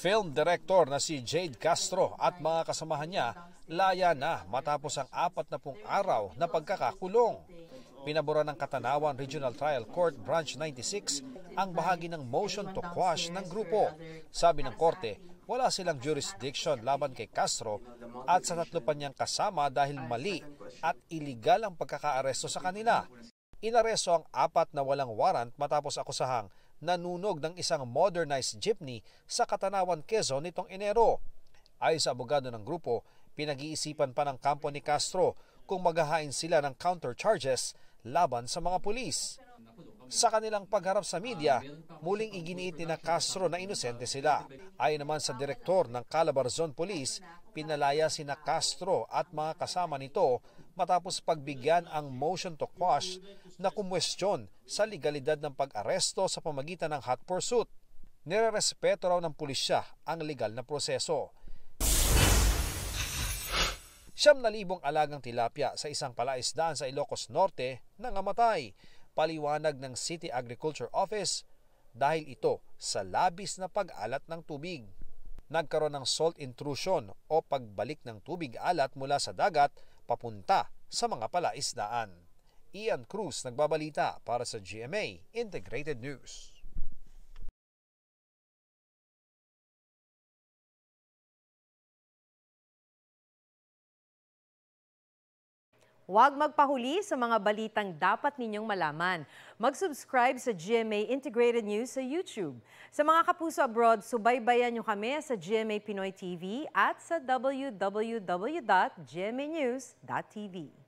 Film director na si Jade Castro at mga kasamahan niya laya na matapos ang apat na pung araw na pagkakakulong. Pinabura ng Katanawan Regional Trial Court Branch 96 ang bahagi ng motion to quash ng grupo. Sabi ng korte, wala silang jurisdiction laban kay Castro at sa tatlo pa niyang kasama dahil mali at iligal ang pagkakaaresto sa kanila. Inaresto ang apat na walang warrant matapos akusahang nanunog ng isang modernized jeepney sa Katanawan, Quezon nitong Enero. Ayon sa abogado ng grupo, pinag-iisipan pa ng kampo ni Castro kung maghahain sila ng counter charges laban sa mga pulis. Sa kanilang pagharap sa media, muling iginiit ni na Castro na inosente sila. Ayon naman sa direktor ng Calabarzon Police, pinalaya si na Castro at mga kasama nito matapos pagbigyan ang motion to quash na kumwestiyon sa legalidad ng pag-aresto sa pamagitan ng hot pursuit. Nirerespeto raw ng pulisya ang legal na proseso. Siyam na libong alagang tilapia sa isang palaisdaan sa Ilocos Norte nangamatay paliwanag ng City Agriculture Office dahil ito sa labis na pag-alat ng tubig. Nagkaroon ng salt intrusion o pagbalik ng tubig alat mula sa dagat papunta sa mga palaisdaan. Ian Cruz nagbabalita para sa GMA Integrated News. Huwag magpahuli sa mga balitang dapat ninyong malaman. Mag-subscribe sa GMA Integrated News sa YouTube. Sa mga kapuso abroad, subaybayan nyo kami sa GMA Pinoy TV at sa www.gmanews.tv.